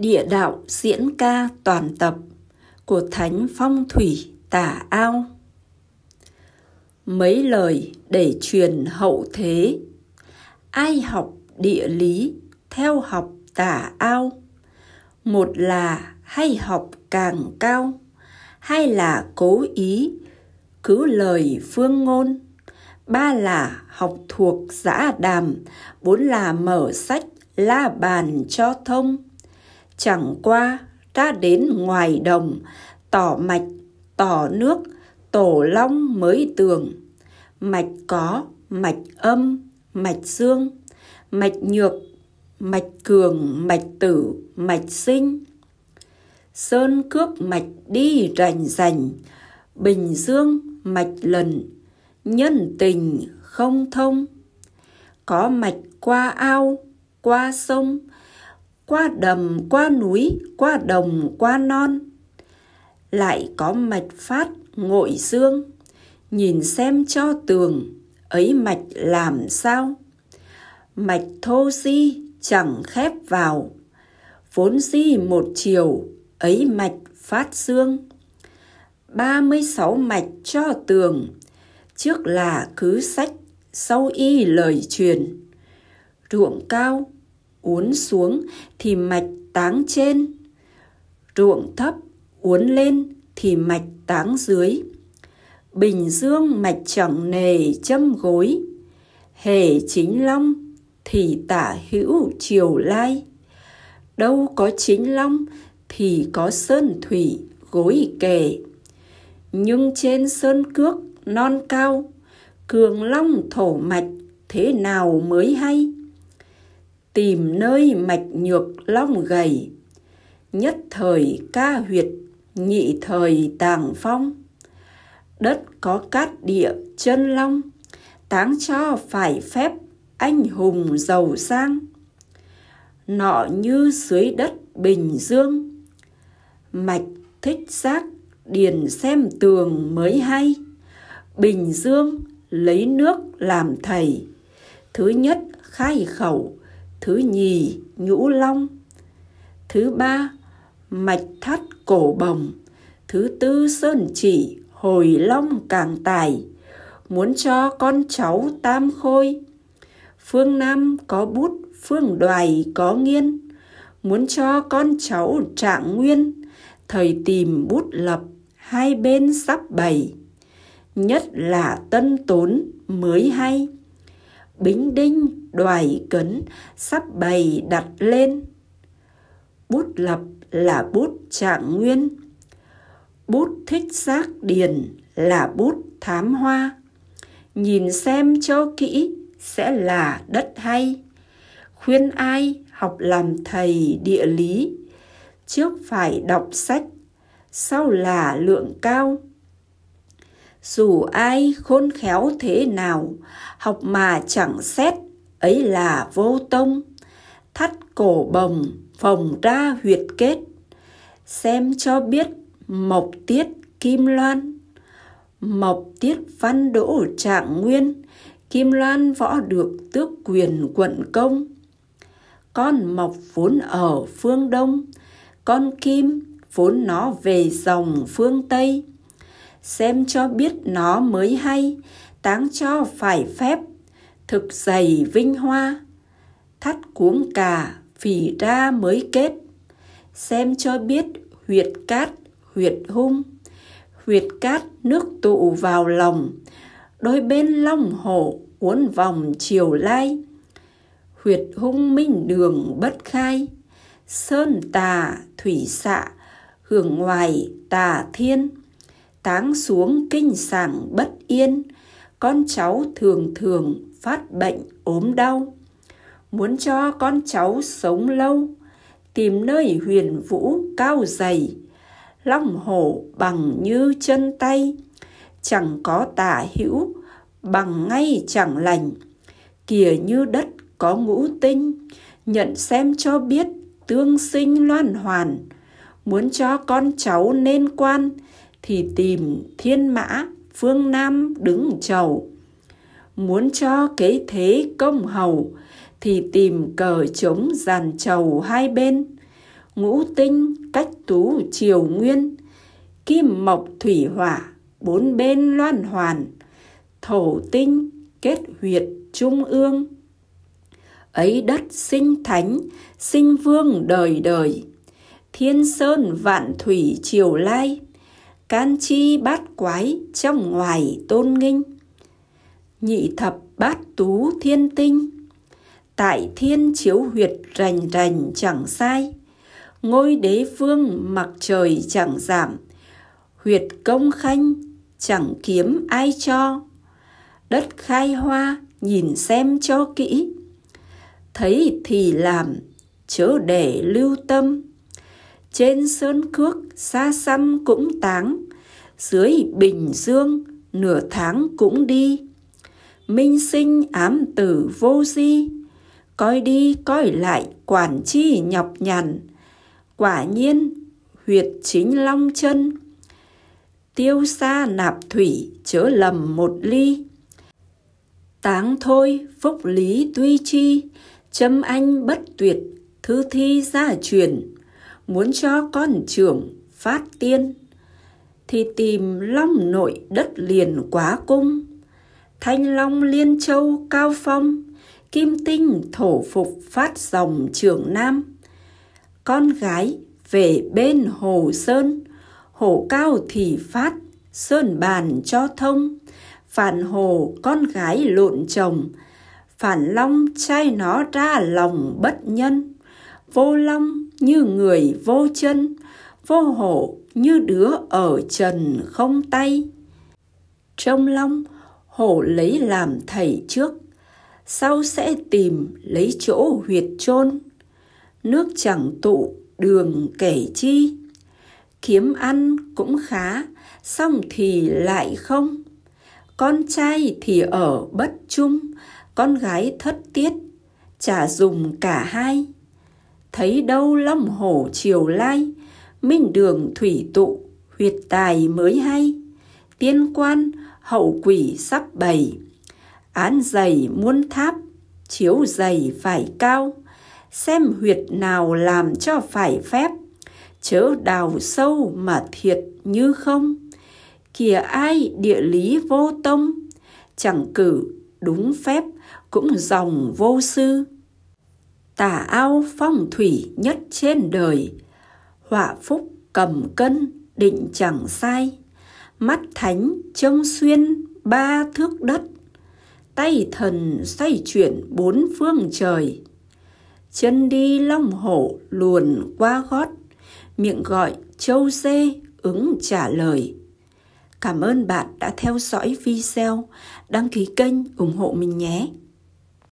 Địa đạo diễn ca toàn tập của Thánh Phong Thủy Tả Ao. Mấy lời để truyền hậu thế. Ai học địa lý theo học Tả Ao? Một là hay học càng cao, hai là cố ý cứ lời phương ngôn, ba là học thuộc giã đàm, bốn là mở sách la bàn cho thông chẳng qua ra đến ngoài đồng tỏ mạch tỏ nước tổ long mới tường mạch có mạch âm mạch dương mạch nhược mạch cường mạch tử mạch sinh sơn cước mạch đi rành rành bình dương mạch lần nhân tình không thông có mạch qua ao qua sông qua đầm qua núi qua đồng qua non lại có mạch phát ngội xương nhìn xem cho tường ấy mạch làm sao mạch thô si chẳng khép vào vốn si một chiều ấy mạch phát xương 36 mạch cho tường trước là cứ sách sau y lời truyền ruộng cao uốn xuống thì mạch táng trên ruộng thấp uốn lên thì mạch táng dưới bình dương mạch chẳng nề châm gối hề chính long thì tả hữu triều lai đâu có chính long thì có sơn thủy gối kề nhưng trên sơn cước non cao cường long thổ mạch thế nào mới hay tìm nơi mạch nhược long gầy nhất thời ca huyệt nhị thời tàng phong đất có cát địa chân long táng cho phải phép anh hùng giàu sang nọ như dưới đất bình dương mạch thích giác điền xem tường mới hay bình dương lấy nước làm thầy thứ nhất khai khẩu thứ nhì nhũ long thứ ba mạch thắt cổ bồng thứ tư sơn chỉ hồi long càng tài muốn cho con cháu tam khôi phương nam có bút phương đoài có nghiên muốn cho con cháu trạng nguyên thời tìm bút lập hai bên sắp bày nhất là tân tốn mới hay bính đinh đoài cấn sắp bày đặt lên bút lập là bút trạng nguyên bút thích giác điền là bút thám hoa nhìn xem cho kỹ sẽ là đất hay khuyên ai học làm thầy địa lý trước phải đọc sách sau là lượng cao dù ai khôn khéo thế nào học mà chẳng xét ấy là vô tông thắt cổ bồng phòng ra huyệt kết xem cho biết mộc tiết kim loan mộc tiết văn đỗ trạng nguyên kim loan võ được tước quyền quận công con mộc vốn ở phương đông con kim vốn nó về dòng phương tây xem cho biết nó mới hay táng cho phải phép thực dày vinh hoa thắt cuống cà phỉ ra mới kết xem cho biết huyệt cát huyệt hung huyệt cát nước tụ vào lòng đôi bên long hổ uốn vòng chiều lai huyệt hung minh đường bất khai sơn tà thủy xạ hưởng ngoài tà thiên táng xuống kinh sảng bất yên con cháu thường thường phát bệnh ốm đau muốn cho con cháu sống lâu tìm nơi huyền vũ cao dày long hổ bằng như chân tay chẳng có tả hữu bằng ngay chẳng lành kìa như đất có ngũ tinh nhận xem cho biết tương sinh loan hoàn muốn cho con cháu nên quan thì tìm thiên mã phương Nam đứng chầu. Muốn cho kế thế công hầu, thì tìm cờ chống giàn chầu hai bên. Ngũ tinh cách tú triều nguyên, kim mộc thủy hỏa, bốn bên loan hoàn. Thổ tinh kết huyệt trung ương. Ấy đất sinh thánh, sinh vương đời đời. Thiên sơn vạn thủy triều lai, can chi bát quái trong ngoài tôn nghinh nhị thập bát tú thiên tinh tại thiên chiếu huyệt rành rành chẳng sai ngôi đế phương mặc trời chẳng giảm huyệt công khanh chẳng kiếm ai cho đất khai hoa nhìn xem cho kỹ thấy thì làm chớ để lưu tâm trên sơn cước xa xăm cũng táng dưới bình dương nửa tháng cũng đi minh sinh ám tử vô di coi đi coi lại quản chi nhọc nhằn quả nhiên huyệt chính long chân tiêu xa nạp thủy chớ lầm một ly táng thôi phúc lý tuy chi châm anh bất tuyệt thư thi gia truyền muốn cho con trưởng phát tiên thì tìm long nội đất liền quá cung thanh long liên châu cao phong kim tinh thổ phục phát dòng trường nam con gái về bên hồ sơn hổ cao thì phát sơn bàn cho thông phản hồ con gái lộn chồng phản long trai nó ra lòng bất nhân vô long như người vô chân vô hộ như đứa ở trần không tay trong long hổ lấy làm thầy trước sau sẽ tìm lấy chỗ huyệt chôn nước chẳng tụ đường kể chi kiếm ăn cũng khá xong thì lại không con trai thì ở bất chung con gái thất tiết chả dùng cả hai thấy đâu long hổ triều lai minh đường thủy tụ huyệt tài mới hay tiên quan hậu quỷ sắp bày án dày muôn tháp chiếu dày phải cao xem huyệt nào làm cho phải phép chớ đào sâu mà thiệt như không kìa ai địa lý vô tông chẳng cử đúng phép cũng dòng vô sư tà ao phong thủy nhất trên đời họa phúc cầm cân định chẳng sai mắt thánh trông xuyên ba thước đất tay thần xoay chuyển bốn phương trời chân đi long hổ luồn qua gót miệng gọi châu dê ứng trả lời cảm ơn bạn đã theo dõi video đăng ký kênh ủng hộ mình nhé